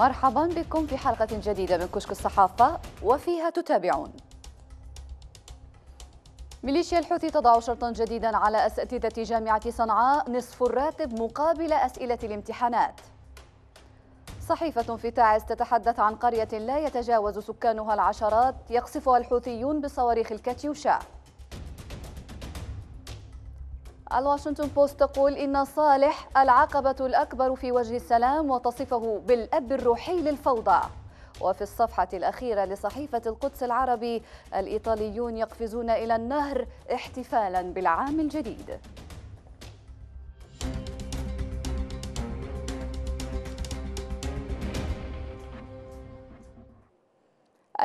مرحبا بكم في حلقة جديدة من كشك الصحافة وفيها تتابعون ميليشيا الحوثي تضع شرطا جديدا على أساتذة جامعة صنعاء نصف الراتب مقابل أسئلة الامتحانات صحيفة في تعز تتحدث عن قرية لا يتجاوز سكانها العشرات يقصفها الحوثيون بصواريخ الكاتيوشا الواشنطن بوست تقول إن صالح العقبة الأكبر في وجه السلام وتصفه بالأب الروحي للفوضى وفي الصفحة الأخيرة لصحيفة القدس العربي الإيطاليون يقفزون إلى النهر احتفالا بالعام الجديد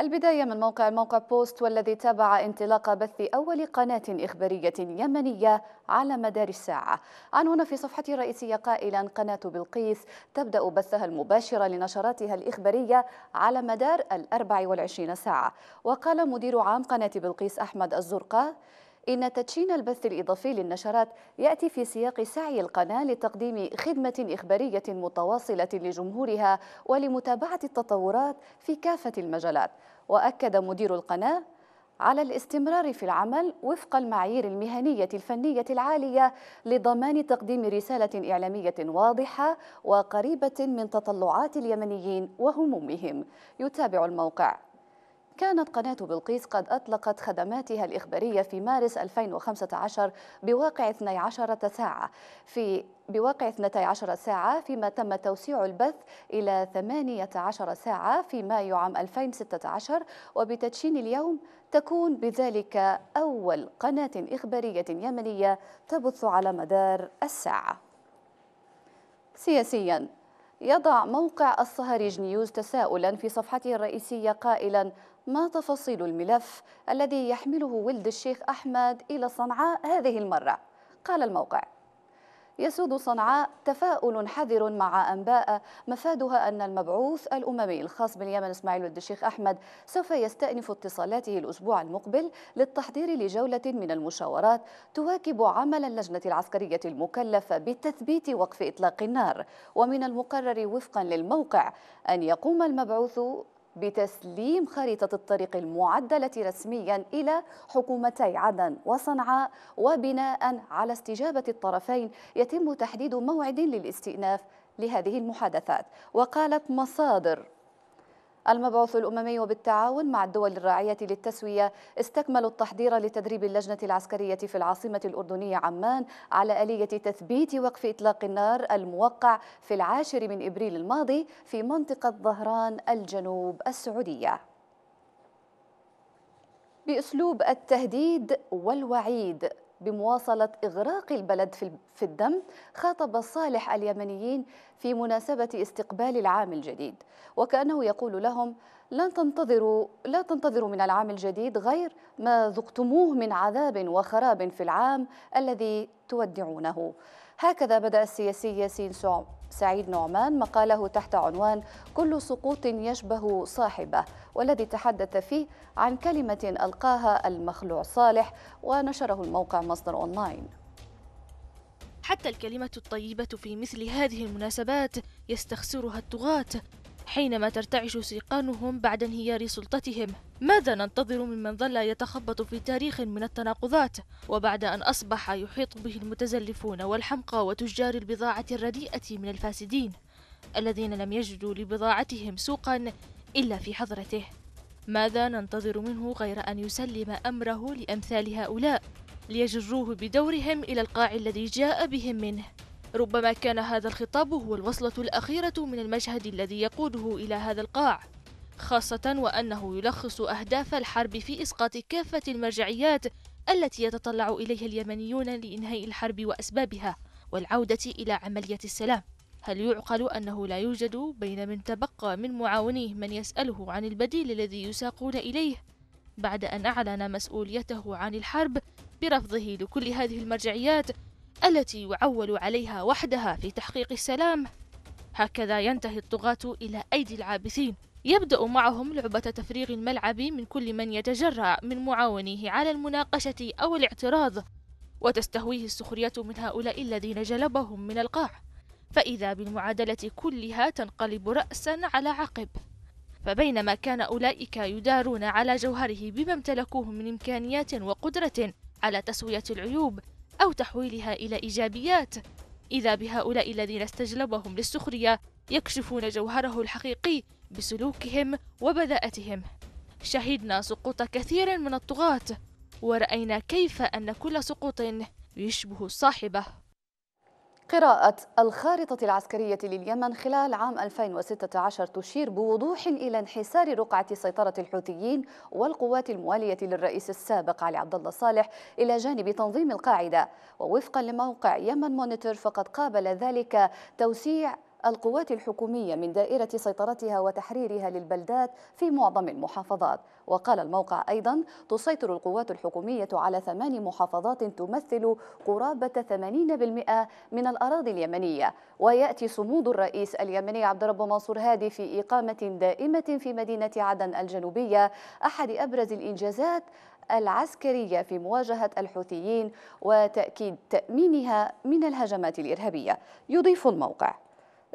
البداية من موقع موقع بوست والذي تابع انطلاق بث أول قناة إخبارية يمنية على مدار الساعة عنوان في صفحته الرئيسية قائلا قناة بلقيس تبدأ بثها المباشر لنشراتها الإخبارية على مدار الأربع والعشرين ساعة وقال مدير عام قناة بلقيس أحمد الزرقاء إن تدشين البث الإضافي للنشرات يأتي في سياق سعي القناة لتقديم خدمة إخبارية متواصلة لجمهورها ولمتابعة التطورات في كافة المجالات وأكد مدير القناة على الاستمرار في العمل وفق المعايير المهنية الفنية العالية لضمان تقديم رسالة إعلامية واضحة وقريبة من تطلعات اليمنيين وهمومهم يتابع الموقع كانت قناة بلقيس قد أطلقت خدماتها الإخبارية في مارس 2015 بواقع 12 ساعة في بواقع 12 ساعة فيما تم توسيع البث إلى 18 ساعة في مايو عام 2016 وبتدشين اليوم تكون بذلك أول قناة إخبارية يمنية تبث على مدار الساعة سياسياً يضع موقع الصهاريج نيوز تساؤلا في صفحته الرئيسية قائلا ما تفاصيل الملف الذي يحمله ولد الشيخ أحمد إلى صنعاء هذه المرة قال الموقع يسود صنعاء تفاؤل حذر مع أنباء مفادها أن المبعوث الأممي الخاص باليمن إسماعيل ولد الشيخ أحمد سوف يستأنف اتصالاته الأسبوع المقبل للتحضير لجولة من المشاورات تواكب عمل اللجنة العسكرية المكلفة بتثبيت وقف إطلاق النار ومن المقرر وفقا للموقع أن يقوم المبعوث بتسليم خريطة الطريق المعدلة رسميا إلى حكومتي عدن وصنعاء وبناء على استجابة الطرفين يتم تحديد موعد للاستئناف لهذه المحادثات وقالت مصادر المبعوث الأممي وبالتعاون مع الدول الراعية للتسوية استكمل التحضير لتدريب اللجنة العسكرية في العاصمة الأردنية عمان على آلية تثبيت وقف إطلاق النار الموقع في العاشر من إبريل الماضي في منطقة ظهران الجنوب السعودية بأسلوب التهديد والوعيد بمواصلة إغراق البلد في الدم خاطب صالح اليمنيين في مناسبة استقبال العام الجديد وكأنه يقول لهم لن تنتظروا لا تنتظروا من العام الجديد غير ما ذقتموه من عذاب وخراب في العام الذي تودعونه هكذا بدأ السياسي ياسين سعيد نعمان مقاله تحت عنوان كل سقوط يشبه صاحبه والذي تحدث فيه عن كلمة ألقاها المخلوع صالح ونشره الموقع مصدر أونلاين حتى الكلمة الطيبة في مثل هذه المناسبات يستخسرها الطغاة حينما ترتعش سيقانهم بعد انهيار سلطتهم ماذا ننتظر ممن ظل يتخبط في تاريخ من التناقضات وبعد أن أصبح يحيط به المتزلفون والحمقى وتجار البضاعة الرديئة من الفاسدين الذين لم يجدوا لبضاعتهم سوقا إلا في حضرته ماذا ننتظر منه غير أن يسلم أمره لأمثال هؤلاء ليجروه بدورهم إلى القاع الذي جاء بهم منه ربما كان هذا الخطاب هو الوصلة الأخيرة من المشهد الذي يقوده إلى هذا القاع خاصة وأنه يلخص أهداف الحرب في إسقاط كافة المرجعيات التي يتطلع إليها اليمنيون لإنهاء الحرب وأسبابها والعودة إلى عملية السلام هل يعقل أنه لا يوجد بين من تبقى من معاونيه من يسأله عن البديل الذي يساقون إليه بعد أن أعلن مسؤوليته عن الحرب برفضه لكل هذه المرجعيات التي يعول عليها وحدها في تحقيق السلام هكذا ينتهي الطغاة إلى أيدي العابثين يبدأ معهم لعبة تفريغ الملعب من كل من يتجرأ من معاونيه على المناقشة أو الاعتراض وتستهويه السخرية من هؤلاء الذين جلبهم من القاع فإذا بالمعادلة كلها تنقلب رأسا على عقب فبينما كان أولئك يدارون على جوهره بما امتلكوه من إمكانيات وقدرة على تسوية العيوب أو تحويلها إلى إيجابيات إذا بهؤلاء الذين استجلبهم للسخرية يكشفون جوهره الحقيقي بسلوكهم وبذاءتهم شهدنا سقوط كثير من الطغاة ورأينا كيف أن كل سقوط يشبه صاحبه قراءة الخارطة العسكرية لليمن خلال عام 2016 تشير بوضوح إلى انحسار رقعة سيطرة الحوثيين والقوات الموالية للرئيس السابق علي عبد الله صالح إلى جانب تنظيم القاعدة ووفقا لموقع يمن مونيتور فقد قابل ذلك توسيع القوات الحكومية من دائرة سيطرتها وتحريرها للبلدات في معظم المحافظات وقال الموقع أيضا تسيطر القوات الحكومية على ثمان محافظات تمثل قرابة 80% من الأراضي اليمنية ويأتي صمود الرئيس اليمني عبد الرب منصور هادي في إقامة دائمة في مدينة عدن الجنوبية أحد أبرز الإنجازات العسكرية في مواجهة الحوثيين وتأكيد تأمينها من الهجمات الإرهابية يضيف الموقع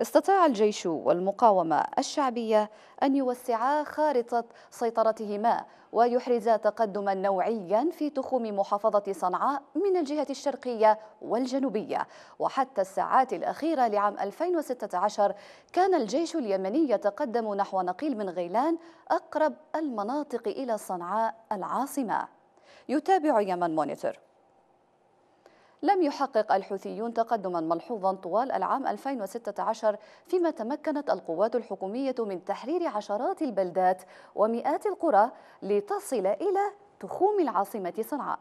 استطاع الجيش والمقاومة الشعبية أن يوسعا خارطة سيطرتهما ويحرزا تقدما نوعيا في تخوم محافظة صنعاء من الجهة الشرقية والجنوبية وحتى الساعات الأخيرة لعام 2016 كان الجيش اليمني يتقدم نحو نقيل من غيلان أقرب المناطق إلى صنعاء العاصمة يتابع يمن مونيتور لم يحقق الحوثيون تقدما ملحوظا طوال العام 2016 فيما تمكنت القوات الحكومية من تحرير عشرات البلدات ومئات القرى لتصل إلى تخوم العاصمة صنعاء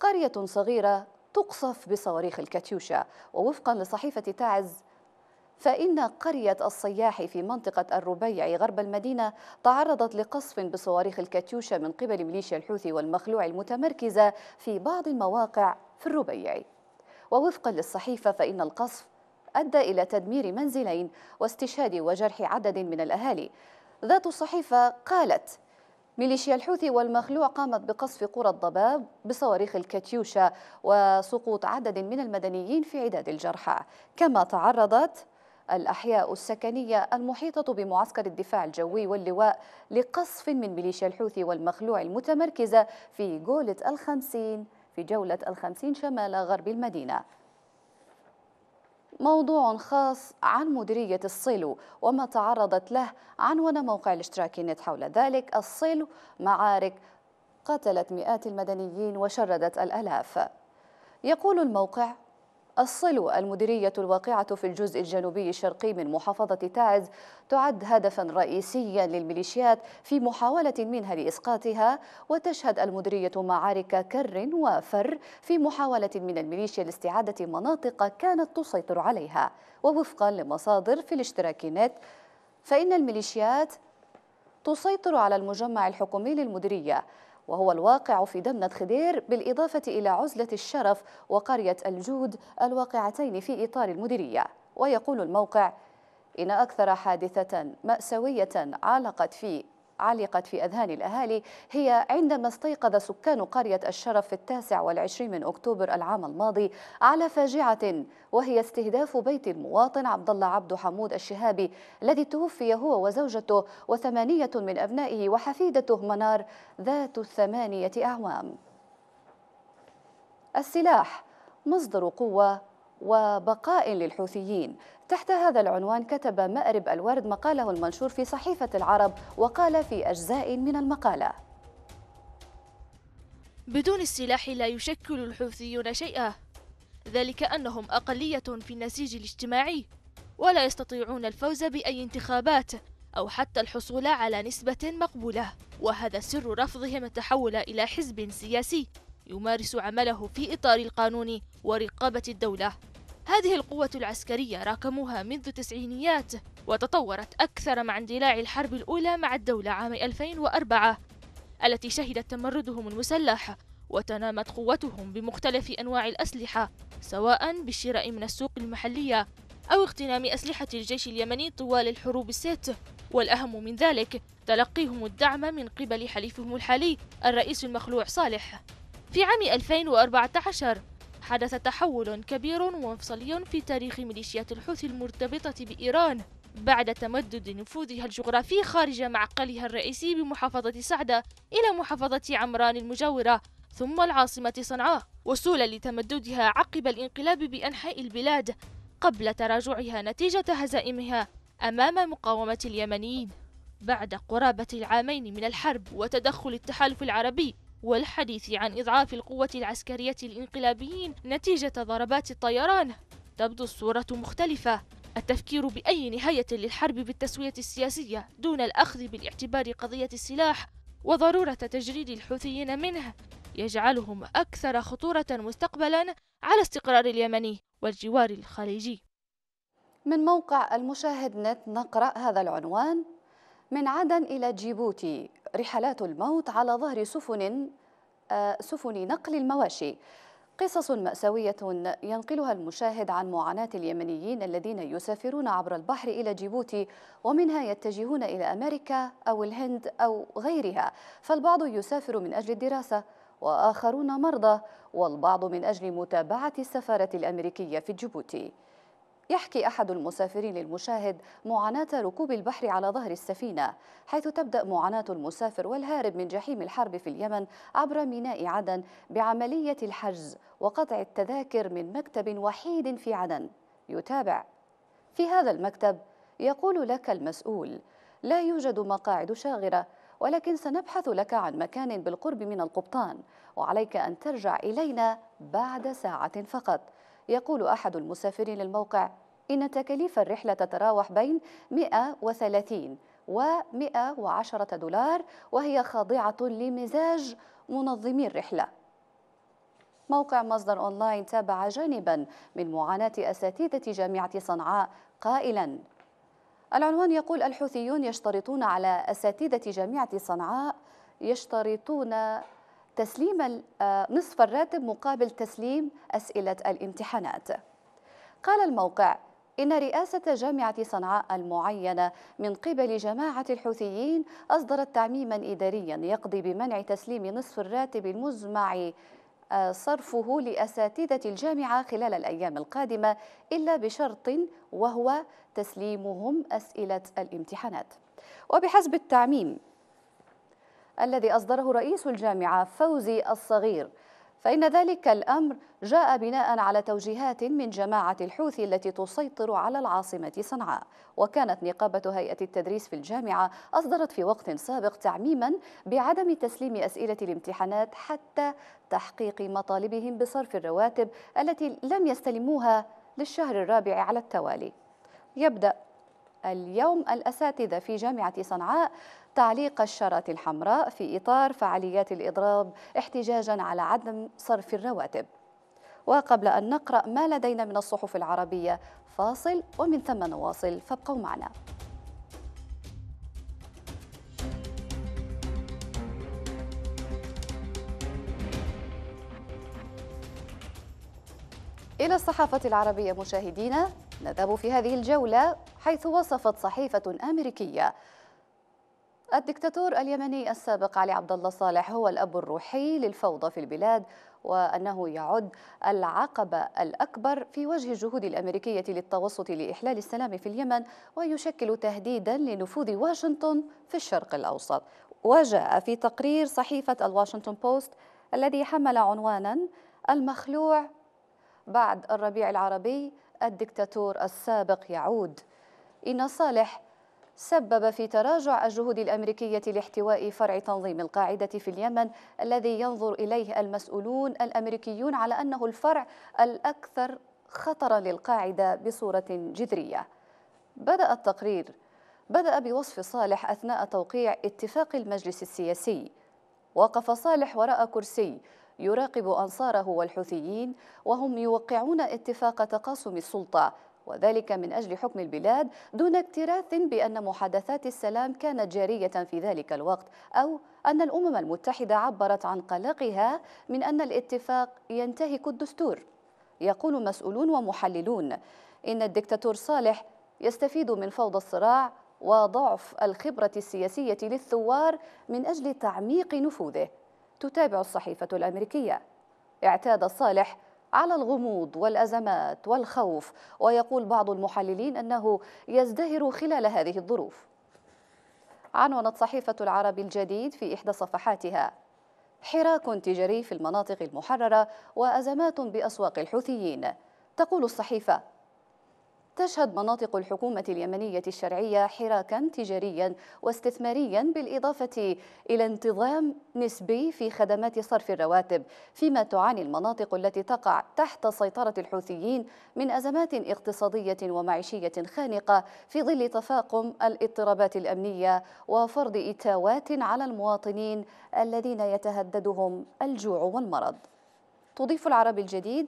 قرية صغيرة تقصف بصواريخ الكاتيوشا ووفقا لصحيفة تعز فإن قرية الصياح في منطقة الربيع غرب المدينة تعرضت لقصف بصواريخ الكاتيوشا من قبل ميليشيا الحوثي والمخلوع المتمركزة في بعض المواقع في الربيع ووفقا للصحيفة فإن القصف أدى إلى تدمير منزلين واستشهاد وجرح عدد من الأهالي ذات الصحيفة قالت ميليشيا الحوثي والمخلوع قامت بقصف قرى الضباب بصواريخ الكاتيوشا وسقوط عدد من المدنيين في عداد الجرحى كما تعرضت الأحياء السكنية المحيطة بمعسكر الدفاع الجوي واللواء لقصف من ميليشيا الحوثي والمخلوع المتمركزة في جولة الخمسين في جولة الخمسين شمال غرب المدينة موضوع خاص عن مديرية الصيلو وما تعرضت له عنوان موقع الاشتراكي نت حول ذلك الصيلو معارك قتلت مئات المدنيين وشردت الألاف يقول الموقع الصلو المديرية الواقعة في الجزء الجنوبي الشرقي من محافظة تعز تعد هدفا رئيسيا للميليشيات في محاولة منها لإسقاطها وتشهد المديرية معارك كر وفر في محاولة من الميليشيا لاستعادة مناطق كانت تسيطر عليها ووفقا لمصادر في الاشتراك نت فإن الميليشيات تسيطر على المجمع الحكومي للمديرية وهو الواقع في دمنة خدير بالإضافة إلى عزلة الشرف وقرية الجود الواقعتين في إطار المديرية ويقول الموقع إن أكثر حادثة مأساوية علقت في علقت في أذهان الأهالي هي عندما استيقظ سكان قرية الشرف في التاسع والعشرين من أكتوبر العام الماضي على فاجعة وهي استهداف بيت المواطن عبد الله عبد حمود الشهابي الذي توفي هو وزوجته وثمانية من أبنائه وحفيدته منار ذات الثمانية أعوام السلاح مصدر قوة وبقاء للحوثيين تحت هذا العنوان كتب مأرب الورد مقاله المنشور في صحيفة العرب وقال في أجزاء من المقالة بدون السلاح لا يشكل الحوثيون شيئا ذلك أنهم أقلية في النسيج الاجتماعي ولا يستطيعون الفوز بأي انتخابات أو حتى الحصول على نسبة مقبولة وهذا سر رفضهم التحول إلى حزب سياسي يمارس عمله في إطار القانون ورقابة الدولة هذه القوة العسكرية راكموها منذ التسعينيات وتطورت أكثر مع اندلاع الحرب الأولى مع الدولة عام 2004 التي شهدت تمردهم المسلح وتنامت قوتهم بمختلف أنواع الأسلحة سواء بالشراء من السوق المحلية أو اغتنام أسلحة الجيش اليمني طوال الحروب الست والأهم من ذلك تلقيهم الدعم من قبل حليفهم الحالي الرئيس المخلوع صالح في عام 2014 حدث تحول كبير ومفصلي في تاريخ ميليشيات الحوثي المرتبطة بإيران بعد تمدد نفوذها الجغرافي خارج معقلها الرئيسي بمحافظة سعدة إلى محافظة عمران المجاورة ثم العاصمة صنعاء وصولا لتمددها عقب الانقلاب بأنحاء البلاد قبل تراجعها نتيجة هزائمها أمام مقاومة اليمنيين بعد قرابة العامين من الحرب وتدخل التحالف العربي والحديث عن إضعاف القوة العسكرية الإنقلابيين نتيجة ضربات الطيران تبدو الصورة مختلفة التفكير بأي نهاية للحرب بالتسوية السياسية دون الأخذ بالاعتبار قضية السلاح وضرورة تجريد الحوثيين منه يجعلهم أكثر خطورة مستقبلا على استقرار اليمني والجوار الخليجي من موقع المشاهد نت نقرأ هذا العنوان من عدن إلى جيبوتي رحلات الموت على ظهر سفن آه، سفن نقل المواشي قصص مأساوية ينقلها المشاهد عن معاناة اليمنيين الذين يسافرون عبر البحر إلى جيبوتي ومنها يتجهون إلى أمريكا أو الهند أو غيرها فالبعض يسافر من أجل الدراسة وآخرون مرضى والبعض من أجل متابعة السفارة الأمريكية في جيبوتي يحكي أحد المسافرين للمشاهد معاناة ركوب البحر على ظهر السفينة حيث تبدأ معاناة المسافر والهارب من جحيم الحرب في اليمن عبر ميناء عدن بعملية الحجز وقطع التذاكر من مكتب وحيد في عدن يتابع في هذا المكتب يقول لك المسؤول لا يوجد مقاعد شاغرة ولكن سنبحث لك عن مكان بالقرب من القبطان وعليك أن ترجع إلينا بعد ساعة فقط يقول أحد المسافرين للموقع إن تكاليف الرحلة تتراوح بين 130 و 110 دولار وهي خاضعة لمزاج منظمي الرحلة موقع مصدر أونلاين تابع جانبا من معاناة أساتذة جامعة صنعاء قائلا العنوان يقول الحوثيون يشترطون على أساتذة جامعة صنعاء يشترطون تسليم آه، نصف الراتب مقابل تسليم أسئلة الامتحانات قال الموقع إن رئاسة جامعة صنعاء المعينة من قبل جماعة الحوثيين أصدرت تعميما إداريا يقضي بمنع تسليم نصف الراتب المزمع آه، صرفه لأساتذة الجامعة خلال الأيام القادمة إلا بشرط وهو تسليمهم أسئلة الامتحانات وبحسب التعميم الذي أصدره رئيس الجامعة فوزي الصغير فإن ذلك الأمر جاء بناء على توجيهات من جماعة الحوثي التي تسيطر على العاصمة صنعاء وكانت نقابة هيئة التدريس في الجامعة أصدرت في وقت سابق تعميما بعدم تسليم أسئلة الامتحانات حتى تحقيق مطالبهم بصرف الرواتب التي لم يستلموها للشهر الرابع على التوالي يبدأ اليوم الأساتذة في جامعة صنعاء تعليق الشارة الحمراء في إطار فعاليات الإضراب احتجاجا على عدم صرف الرواتب وقبل أن نقرأ ما لدينا من الصحف العربية فاصل ومن ثم نواصل فابقوا معنا إلى الصحافة العربية مشاهدينا نذهب في هذه الجولة حيث وصفت صحيفة أمريكية الدكتاتور اليمني السابق علي عبد الله صالح هو الاب الروحي للفوضى في البلاد وانه يعد العقبه الاكبر في وجه الجهود الامريكيه للتوسط لاحلال السلام في اليمن ويشكل تهديدا لنفوذ واشنطن في الشرق الاوسط وجاء في تقرير صحيفه الواشنطن بوست الذي حمل عنوانا المخلوع بعد الربيع العربي الدكتاتور السابق يعود إن صالح سبب في تراجع الجهود الأمريكية لاحتواء فرع تنظيم القاعدة في اليمن الذي ينظر إليه المسؤولون الأمريكيون على أنه الفرع الأكثر خطرا للقاعدة بصورة جذرية بدأ التقرير بدأ بوصف صالح أثناء توقيع اتفاق المجلس السياسي وقف صالح وراء كرسي يراقب أنصاره والحوثيين وهم يوقعون اتفاق تقاسم السلطة وذلك من أجل حكم البلاد دون اكتراث بأن محادثات السلام كانت جارية في ذلك الوقت أو أن الأمم المتحدة عبرت عن قلقها من أن الاتفاق ينتهك الدستور يقول مسؤولون ومحللون إن الدكتاتور صالح يستفيد من فوضى الصراع وضعف الخبرة السياسية للثوار من أجل تعميق نفوذه تتابع الصحيفة الأمريكية اعتاد صالح على الغموض والأزمات والخوف ويقول بعض المحللين أنه يزدهر خلال هذه الظروف عنونت صحيفة العرب الجديد في إحدى صفحاتها حراك تجاري في المناطق المحررة وأزمات بأسواق الحوثيين تقول الصحيفة تشهد مناطق الحكومة اليمنية الشرعية حراكا تجاريا واستثماريا بالإضافة إلى انتظام نسبي في خدمات صرف الرواتب فيما تعاني المناطق التي تقع تحت سيطرة الحوثيين من أزمات اقتصادية ومعيشية خانقة في ظل تفاقم الاضطرابات الأمنية وفرض إتاوات على المواطنين الذين يتهددهم الجوع والمرض تضيف العرب الجديد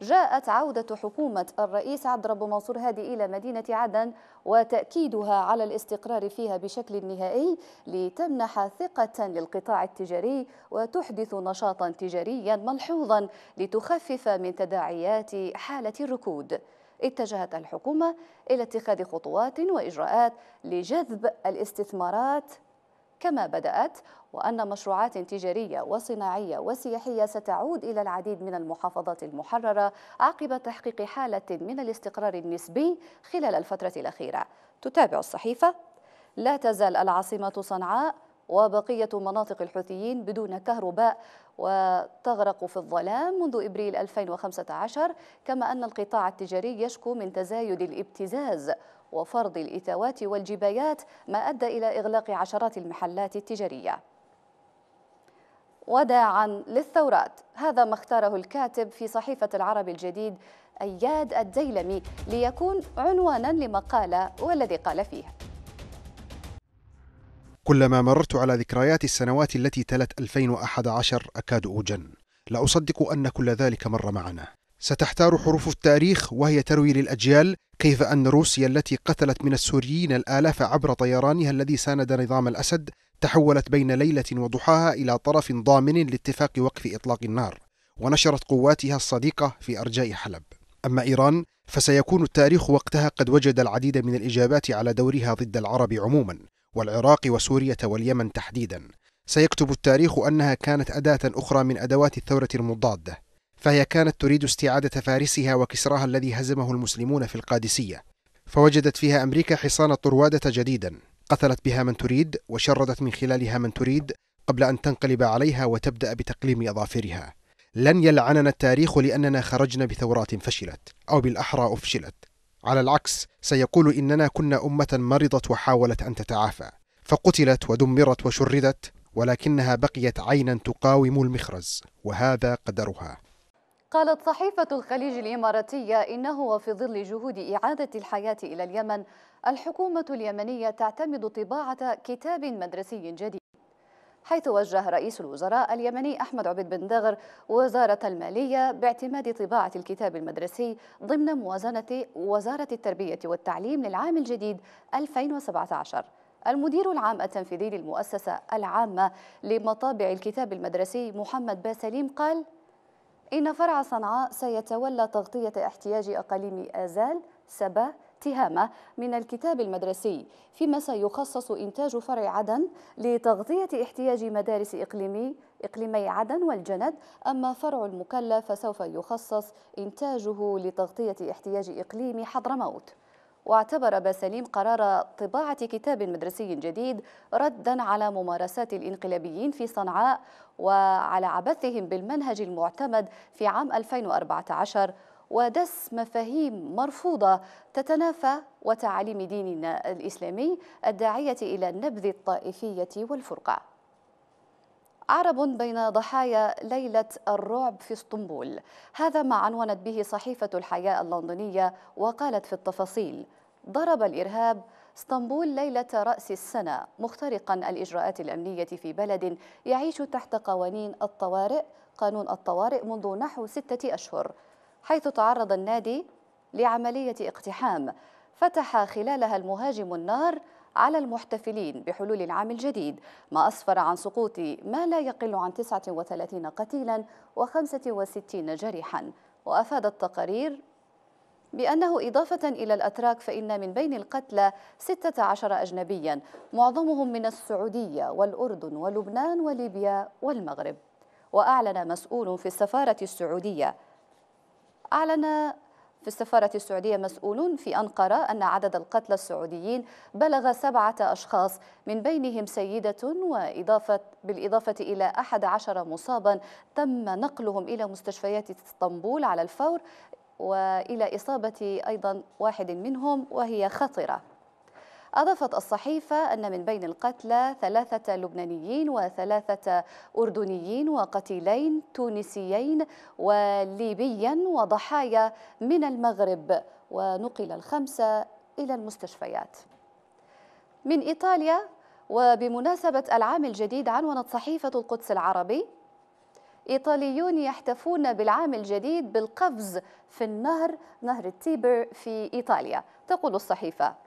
جاءت عودة حكومة الرئيس عبد الرب منصور هادي إلى مدينة عدن وتأكيدها على الاستقرار فيها بشكل نهائي لتمنح ثقة للقطاع التجاري وتحدث نشاطا تجاريا ملحوظا لتخفف من تداعيات حالة الركود اتجهت الحكومة إلى اتخاذ خطوات وإجراءات لجذب الاستثمارات كما بدأت وأن مشروعات تجارية وصناعية وسياحية ستعود إلى العديد من المحافظات المحررة عقب تحقيق حالة من الاستقرار النسبي خلال الفترة الأخيرة تتابع الصحيفة لا تزال العاصمة صنعاء وبقية مناطق الحوثيين بدون كهرباء وتغرق في الظلام منذ إبريل 2015 كما أن القطاع التجاري يشكو من تزايد الابتزاز وفرض الإتاوات والجبايات ما أدى إلى إغلاق عشرات المحلات التجارية وداعا للثورات هذا ما اختاره الكاتب في صحيفة العرب الجديد أياد الديلمي ليكون عنوانا لمقالة والذي قال فيه كلما مررت على ذكريات السنوات التي تلت 2011 أكاد أوجن لا أصدق أن كل ذلك مر معنا ستحتار حروف التاريخ وهي تروي للأجيال كيف أن روسيا التي قتلت من السوريين الآلاف عبر طيرانها الذي ساند نظام الأسد تحولت بين ليلة وضحاها إلى طرف ضامن لاتفاق وقف إطلاق النار ونشرت قواتها الصديقة في أرجاء حلب أما إيران فسيكون التاريخ وقتها قد وجد العديد من الإجابات على دورها ضد العرب عموما والعراق وسوريا واليمن تحديدا سيكتب التاريخ أنها كانت أداة أخرى من أدوات الثورة المضادة فهي كانت تريد استعادة فارسها وكسراها الذي هزمه المسلمون في القادسية فوجدت فيها أمريكا حصان طروادة جديدا قتلت بها من تريد وشردت من خلالها من تريد قبل أن تنقلب عليها وتبدأ بتقليم أظافرها لن يلعننا التاريخ لأننا خرجنا بثورات فشلت أو بالأحرى أفشلت على العكس سيقول إننا كنا أمة مرضت وحاولت أن تتعافى فقتلت ودمرت وشردت ولكنها بقيت عينا تقاوم المخرز وهذا قدرها قالت صحيفة الخليج الإماراتية إنه وفي ظل جهود إعادة الحياة إلى اليمن الحكومة اليمنية تعتمد طباعة كتاب مدرسي جديد حيث وجه رئيس الوزراء اليمني أحمد عبيد بن دغر وزارة المالية باعتماد طباعة الكتاب المدرسي ضمن موازنة وزارة التربية والتعليم للعام الجديد 2017 المدير العام التنفيذي للمؤسسة العامة لمطابع الكتاب المدرسي محمد باسليم قال إن فرع صنعاء سيتولى تغطية احتياج أقاليم آزال، سبا، تهامة من الكتاب المدرسي فيما سيخصص إنتاج فرع عدن لتغطية احتياج مدارس إقليمي إقليمي عدن والجند أما فرع المكلف فسوف يخصص إنتاجه لتغطية احتياج إقليم حضرموت واعتبر باسليم قرار طباعة كتاب مدرسي جديد ردا على ممارسات الانقلابيين في صنعاء وعلى عبثهم بالمنهج المعتمد في عام 2014 ودس مفاهيم مرفوضة تتنافى وتعاليم ديننا الإسلامي الداعية إلى النبذ الطائفية والفرقة عرب بين ضحايا ليلة الرعب في اسطنبول هذا ما عنونت به صحيفة الحياة اللندنية وقالت في التفاصيل ضرب الإرهاب اسطنبول ليلة رأس السنة مخترقا الإجراءات الأمنية في بلد يعيش تحت قوانين الطوارئ قانون الطوارئ منذ نحو ستة أشهر حيث تعرض النادي لعملية اقتحام فتح خلالها المهاجم النار على المحتفلين بحلول العام الجديد ما أسفر عن سقوط ما لا يقل عن 39 قتيلا و65 جريحا وأفاد التقارير بأنه إضافة إلى الأتراك فإن من بين القتلى 16 أجنبيا معظمهم من السعودية والأردن ولبنان وليبيا والمغرب وأعلن مسؤول في السفارة السعودية أعلن في السفارة السعودية مسؤولون في أنقرة أن عدد القتلى السعوديين بلغ سبعة أشخاص من بينهم سيدة وإضافة بالإضافة إلى أحد عشر مصابا تم نقلهم إلى مستشفيات اسطنبول على الفور وإلى إصابة أيضا واحد منهم وهي خطرة أضافت الصحيفة أن من بين القتلى ثلاثة لبنانيين وثلاثة أردنيين وقتيلين تونسيين وليبيا وضحايا من المغرب ونقل الخمسة إلى المستشفيات من إيطاليا وبمناسبة العام الجديد عنونت صحيفة القدس العربي إيطاليون يحتفون بالعام الجديد بالقفز في النهر نهر التيبر في إيطاليا تقول الصحيفة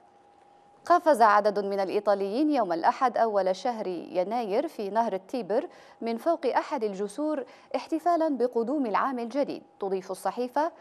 قفز عدد من الإيطاليين يوم الأحد أول شهر يناير في نهر التيبر من فوق أحد الجسور احتفالا بقدوم العام الجديد تضيف الصحيفة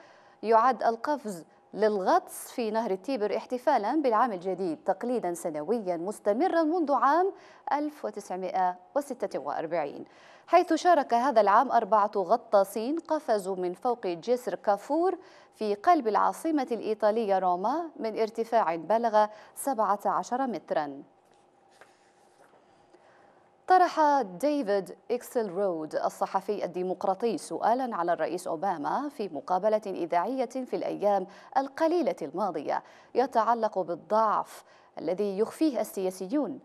يعد القفز للغطس في نهر التيبر احتفالا بالعام الجديد تقليدا سنويا مستمرا منذ عام 1946 حيث شارك هذا العام أربعة غطاسين قفزوا من فوق جسر كافور في قلب العاصمة الإيطالية روما من ارتفاع بلغ 17 متراً طرح ديفيد إكسل رود الصحفي الديمقراطي سؤالا على الرئيس أوباما في مقابلة إذاعية في الأيام القليلة الماضية يتعلق بالضعف الذي يخفيه السياسيون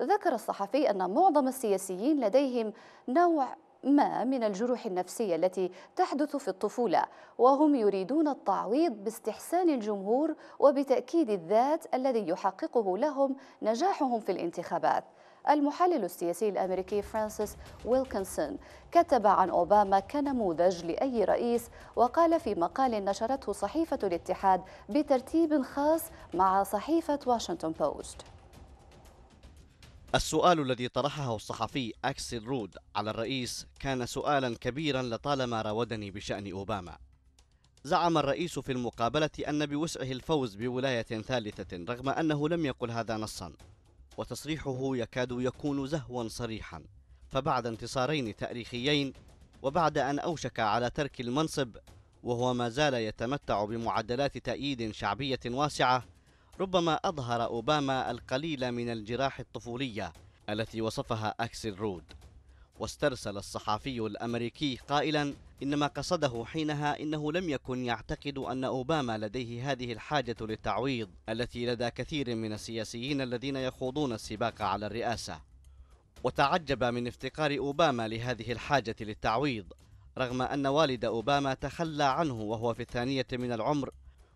ذكر الصحفي أن معظم السياسيين لديهم نوع ما من الجروح النفسية التي تحدث في الطفولة وهم يريدون التعويض باستحسان الجمهور وبتأكيد الذات الذي يحققه لهم نجاحهم في الانتخابات المحلل السياسي الأمريكي فرانسيس ويلكنسون كتب عن أوباما كنموذج لأي رئيس وقال في مقال نشرته صحيفة الاتحاد بترتيب خاص مع صحيفة واشنطن بوست السؤال الذي طرحه الصحفي أكسل رود على الرئيس كان سؤالا كبيرا لطالما راودني بشأن أوباما زعم الرئيس في المقابلة أن بوسعه الفوز بولاية ثالثة رغم أنه لم يقل هذا نصا وتصريحه يكاد يكون زهوا صريحا فبعد انتصارين تاريخيين وبعد أن أوشك على ترك المنصب وهو ما زال يتمتع بمعدلات تأييد شعبية واسعة ربما أظهر أوباما القليل من الجراح الطفولية التي وصفها أكسل رود واسترسل الصحفي الأمريكي قائلا إن ما قصده حينها إنه لم يكن يعتقد أن أوباما لديه هذه الحاجة للتعويض التي لدى كثير من السياسيين الذين يخوضون السباق على الرئاسة وتعجب من افتقار أوباما لهذه الحاجة للتعويض رغم أن والد أوباما تخلى عنه وهو في الثانية من العمر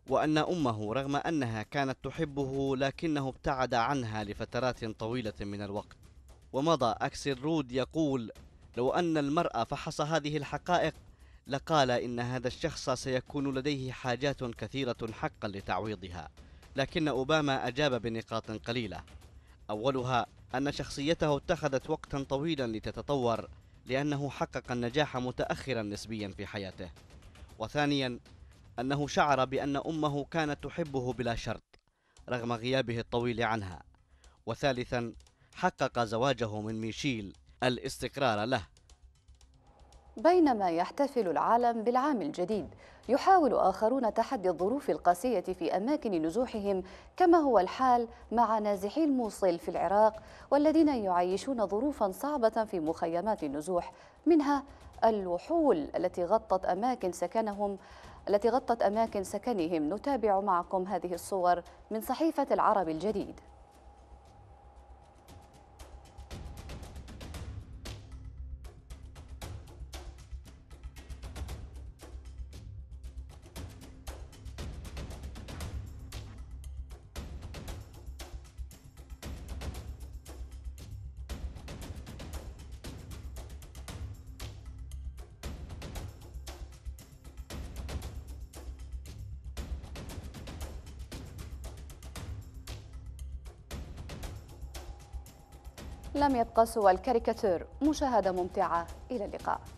وأن أمه رغم أنها كانت تحبه لكنه ابتعد عنها لفترات طويلة من الوقت ومضى أكسل رود يقول لو أن المرأة فحص هذه الحقائق لقال إن هذا الشخص سيكون لديه حاجات كثيرة حقا لتعويضها لكن أوباما أجاب بنقاط قليلة أولها أن شخصيته اتخذت وقتا طويلا لتتطور لأنه حقق النجاح متأخرا نسبيا في حياته وثانيا أنه شعر بأن أمه كانت تحبه بلا شرط رغم غيابه الطويل عنها وثالثا حقق زواجه من ميشيل الاستقرار له بينما يحتفل العالم بالعام الجديد يحاول آخرون تحدي الظروف القاسية في أماكن نزوحهم كما هو الحال مع نازحي الموصل في العراق والذين يعيشون ظروفا صعبة في مخيمات النزوح منها الوحول التي غطت أماكن سكنهم التي غطت أماكن سكنهم نتابع معكم هذه الصور من صحيفة العرب الجديد لم يبقى سوى الكاريكاتير مشاهدة ممتعة إلى اللقاء